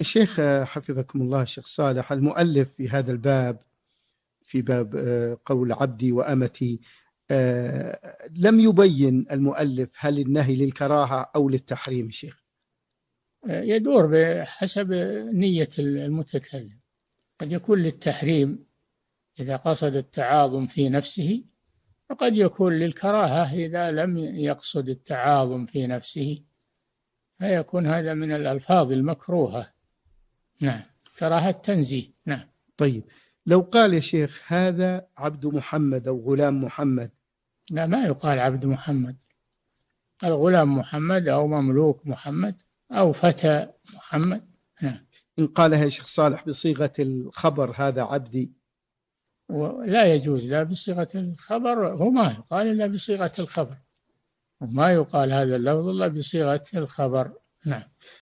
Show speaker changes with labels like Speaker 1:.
Speaker 1: الشيخ حفظكم الله الشيخ صالح المؤلف في هذا الباب في باب آه، قول عبدي وامتي آه، لم يبين المؤلف هل النهي للكراهه او للتحريم شيخ
Speaker 2: آه، يدور بحسب نيه المتكلم قد يكون للتحريم اذا قصد التعاظم في نفسه وقد يكون للكراهه اذا لم يقصد التعاظم في نفسه فيكون هذا من الألفاظ المكروهة نعم كراهة تنزيه نعم طيب لو قال يا شيخ هذا عبد محمد أو غلام محمد لا ما يقال عبد محمد الغلام محمد أو مملوك محمد أو فتى محمد نعم إن قالها يا شيخ صالح بصيغة الخبر هذا عبدي لا يجوز لا بصيغة الخبر هو ما يقال إلا بصيغة الخبر وما يقال هذا اللفظ إلا بصيغة الخبر نعم